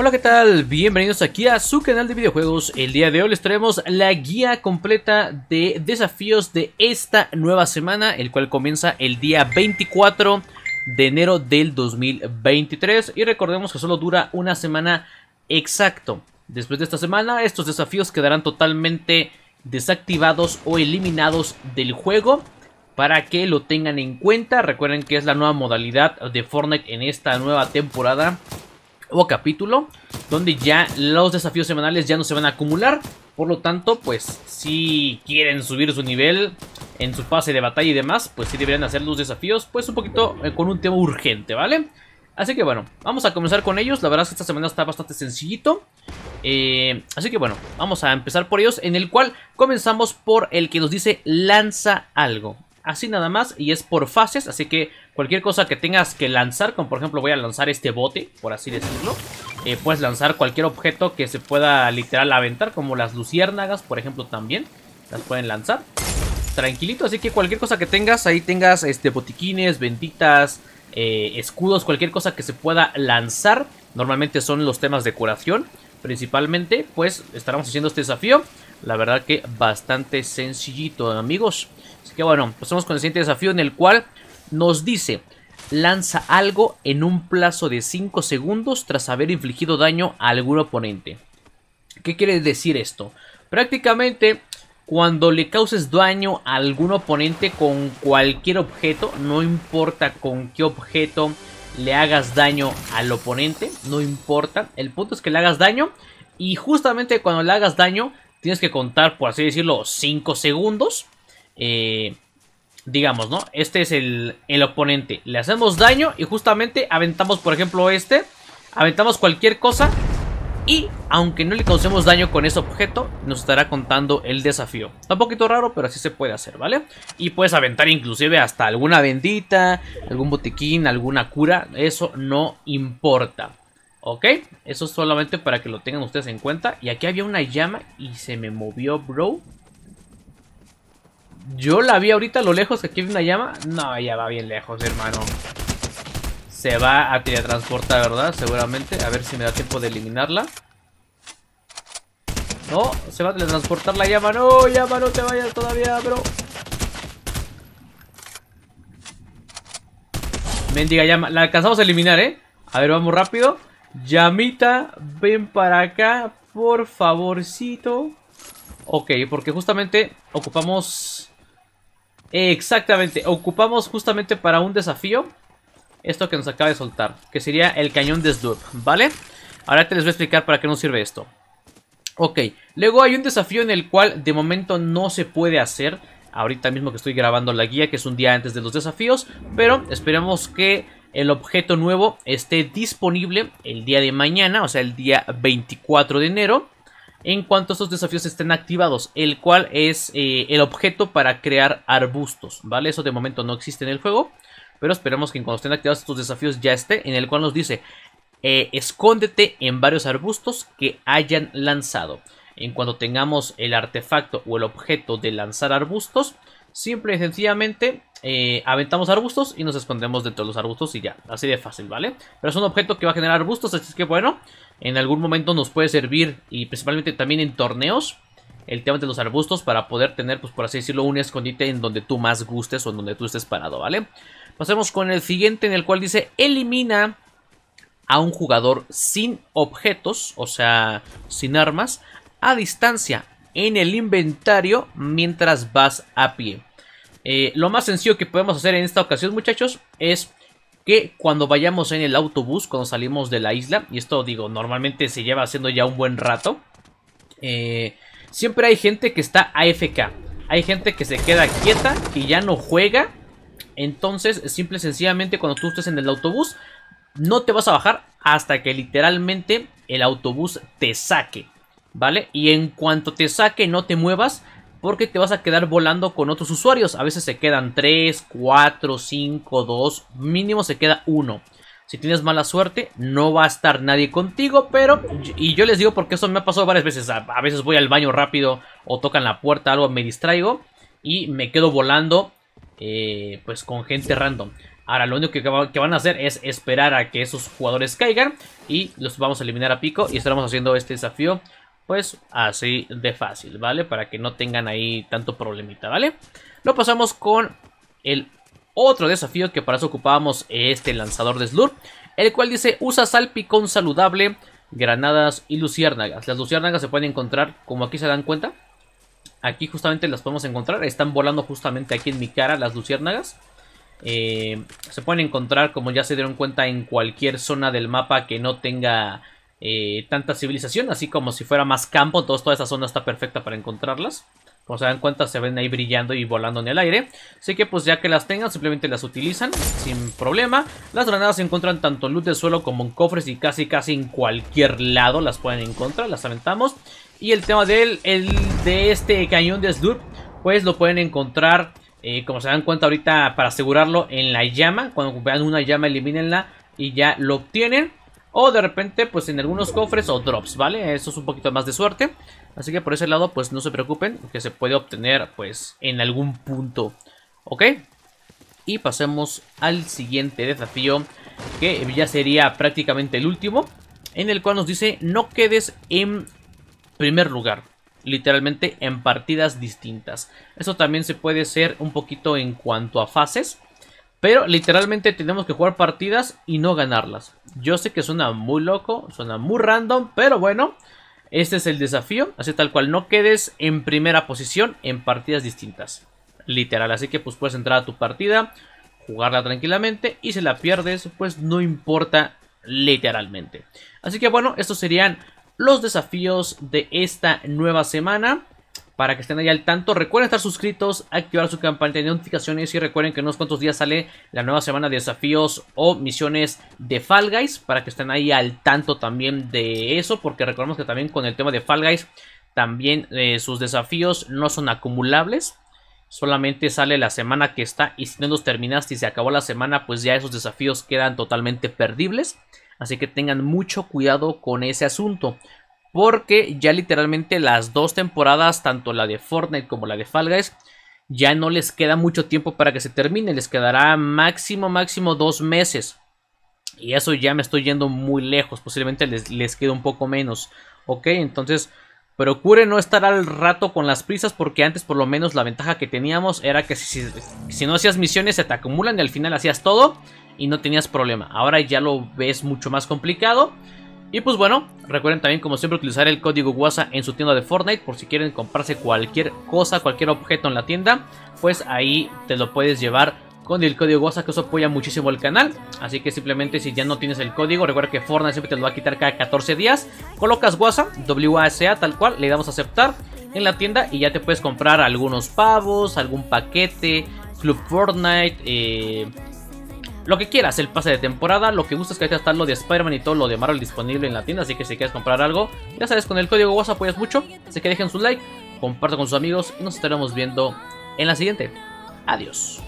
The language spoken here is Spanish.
Hola, ¿qué tal? Bienvenidos aquí a su canal de videojuegos. El día de hoy les traemos la guía completa de desafíos de esta nueva semana, el cual comienza el día 24 de enero del 2023 y recordemos que solo dura una semana exacto. Después de esta semana, estos desafíos quedarán totalmente desactivados o eliminados del juego para que lo tengan en cuenta. Recuerden que es la nueva modalidad de Fortnite en esta nueva temporada o capítulo donde ya los desafíos semanales ya no se van a acumular. Por lo tanto, pues si quieren subir su nivel en su fase de batalla y demás, pues si deberían hacer los desafíos pues un poquito eh, con un tema urgente, ¿vale? Así que bueno, vamos a comenzar con ellos. La verdad es que esta semana está bastante sencillito. Eh, así que bueno, vamos a empezar por ellos, en el cual comenzamos por el que nos dice lanza algo. Así nada más, y es por fases, así que Cualquier cosa que tengas que lanzar, como por ejemplo voy a lanzar este bote, por así decirlo. Eh, puedes lanzar cualquier objeto que se pueda literal aventar, como las luciérnagas, por ejemplo, también. Las pueden lanzar. Tranquilito, así que cualquier cosa que tengas, ahí tengas este, botiquines, benditas, eh, escudos, cualquier cosa que se pueda lanzar. Normalmente son los temas de curación. Principalmente, pues estaremos haciendo este desafío. La verdad que bastante sencillito, amigos. Así que bueno, estamos con el siguiente desafío en el cual nos dice, lanza algo en un plazo de 5 segundos tras haber infligido daño a algún oponente. ¿Qué quiere decir esto? Prácticamente cuando le causes daño a algún oponente con cualquier objeto, no importa con qué objeto le hagas daño al oponente, no importa, el punto es que le hagas daño y justamente cuando le hagas daño tienes que contar, por así decirlo, 5 segundos. Eh, digamos, ¿no? Este es el, oponente. Le hacemos daño y justamente aventamos, por ejemplo, este. Aventamos cualquier cosa y aunque no le causemos daño con ese objeto, nos estará contando el desafío. Está un poquito raro, pero así se puede hacer, ¿vale? Y puedes aventar inclusive hasta alguna bendita, algún botiquín, alguna cura. Eso no importa. ¿Ok? Eso es solamente para que lo tengan ustedes en cuenta. Y aquí había una llama y se me movió, bro. Yo la vi ahorita lo lejos que aquí hay una llama. No, ella va bien lejos, hermano. Se va a teletransportar, ¿verdad? Seguramente. A ver si me da tiempo de eliminarla. No, se va a teletransportar la llama. No, llama, no te vayas todavía, bro. Mendiga llama. La alcanzamos a eliminar, ¿eh? A ver, vamos rápido. Llamita, ven para acá, por favorcito. Ok, porque justamente ocupamos Exactamente, ocupamos justamente para un desafío esto que nos acaba de soltar, que sería el cañón de Slurp, ¿vale? Ahora te les voy a explicar para qué nos sirve esto. Ok, luego hay un desafío en el cual de momento no se puede hacer, ahorita mismo que estoy grabando la guía, que es un día antes de los desafíos, pero esperemos que el objeto nuevo esté disponible el día de mañana, o sea, el día 24 de enero en cuanto estos desafíos estén activados, el cual es eh, el objeto para crear arbustos, ¿vale? Eso de momento no existe en el juego, pero esperamos que cuando estén activados estos desafíos ya esté, en el cual nos dice, eh, escóndete en varios arbustos que hayan lanzado. En cuanto tengamos el artefacto o el objeto de lanzar arbustos, Simple y sencillamente eh, aventamos arbustos y nos escondemos dentro de los arbustos y ya. Así de fácil, ¿vale? Pero es un objeto que va a generar arbustos, así que bueno, en algún momento nos puede servir y principalmente también en torneos el tema de los arbustos para poder tener, pues por así decirlo, un escondite en donde tú más gustes o en donde tú estés parado, ¿vale? Pasemos con el siguiente en el cual dice elimina a un jugador sin objetos, o sea, sin armas, a distancia en el inventario mientras vas a pie. Eh, lo más sencillo que podemos hacer en esta ocasión, muchachos, es que cuando vayamos en el autobús, cuando salimos de la isla, y esto digo, normalmente se lleva haciendo ya un buen rato, eh, siempre hay gente que está AFK. Hay gente que se queda quieta, que ya no juega. Entonces, simple y sencillamente, cuando tú estés en el autobús, no te vas a bajar hasta que literalmente el autobús te saque. ¿Vale? Y en cuanto te saque no te muevas porque te vas a quedar volando con otros usuarios. A veces se quedan 3, 4, 5, 2, mínimo se queda 1. Si tienes mala suerte, no va a estar nadie contigo, pero... Y yo les digo porque eso me ha pasado varias veces. A, veces voy al baño rápido o tocan la puerta, algo, me distraigo y me quedo volando eh, pues con gente random. Ahora lo único que, que van a hacer es esperar a que esos jugadores caigan y los vamos a eliminar a pico y estaremos haciendo este desafío pues así de fácil, ¿vale? Para que no tengan ahí tanto problemita, ¿vale? Lo pasamos con el otro desafío que para eso ocupábamos este lanzador de Slurp, el cual dice usa salpicón saludable, granadas y luciérnagas. Las luciérnagas se pueden encontrar, como aquí se dan cuenta, aquí justamente las podemos encontrar, están volando justamente aquí en mi cara las luciérnagas. Eh, se pueden encontrar, como ya se dieron cuenta, en cualquier zona del mapa que no tenga eh, tanta civilización, así como si fuera más campo, entonces toda esa zona está perfecta para encontrarlas. Como se dan cuenta, se ven ahí brillando y volando en el aire. Así que pues ya que las tengan, simplemente las utilizan sin problema. Las granadas se encuentran tanto en luz de suelo como en cofres y casi casi en cualquier lado las pueden encontrar, las aventamos. Y el tema del, el, de este cañón de Slurp, pues lo pueden encontrar, eh, como se dan cuenta ahorita, para asegurarlo en la llama. Cuando vean una llama, elimínenla y ya lo obtienen. O de repente, pues en algunos cofres o drops, ¿vale? Eso es un poquito más de suerte. Así que por ese lado, pues no se preocupen, que se puede obtener, pues, en algún punto. ¿Ok? Y pasemos al siguiente desafío, que ya sería prácticamente el último. En el cual nos dice, no quedes en primer lugar literalmente en partidas distintas. Eso también se puede hacer un poquito en cuanto a fases. Pero literalmente tenemos que jugar partidas y no ganarlas. Yo sé que suena muy loco, suena muy random, pero bueno, este es el desafío. Así tal cual, no quedes en primera posición en partidas distintas. Literal, así que pues puedes entrar a tu partida, jugarla tranquilamente y si la pierdes, pues no importa literalmente. Así que bueno, estos serían los desafíos de esta nueva semana para que estén ahí al tanto. Recuerden estar suscritos, activar su campanita de notificaciones y recuerden que en unos cuantos días sale la nueva semana de desafíos o misiones de Fall Guys para que estén ahí al tanto también de eso, porque recordemos que también con el tema de Fall Guys también eh, sus desafíos no son acumulables. Solamente sale la semana que está y si no los terminaste y se acabó la semana, pues ya esos desafíos quedan totalmente perdibles. Así que tengan mucho cuidado con ese asunto. Porque ya literalmente las dos temporadas, tanto la de Fortnite como la de Fall Guys, ya no les queda mucho tiempo para que se termine. Les quedará máximo, máximo dos meses. Y eso ya me estoy yendo muy lejos. Posiblemente les, les quede un poco menos. Ok, entonces procure no estar al rato con las prisas porque antes por lo menos la ventaja que teníamos era que si, no hacías misiones se te acumulan y al final hacías todo y no tenías problema. Ahora ya lo ves mucho más complicado y pues bueno, recuerden también como siempre utilizar el código WASA en su tienda de Fortnite por si quieren comprarse cualquier cosa, cualquier objeto en la tienda, pues ahí te lo puedes llevar con el código WhatsApp que eso apoya muchísimo el canal. Así que simplemente si ya no tienes el código, recuerda que Fortnite siempre te lo va a quitar cada 14 días. Colocas s WASA tal cual, le damos a aceptar en la tienda y ya te puedes comprar algunos pavos, algún paquete, Club Fortnite, eh, lo que quieras, el pase de temporada, lo que gustes que haya está lo de Spider-Man y todo lo de Marvel disponible en la tienda, así que si quieres comprar algo, ya sabes, con el código WhatsApp apoyas mucho, así que dejen su like, comparto con sus amigos y nos estaremos viendo en la siguiente. Adiós.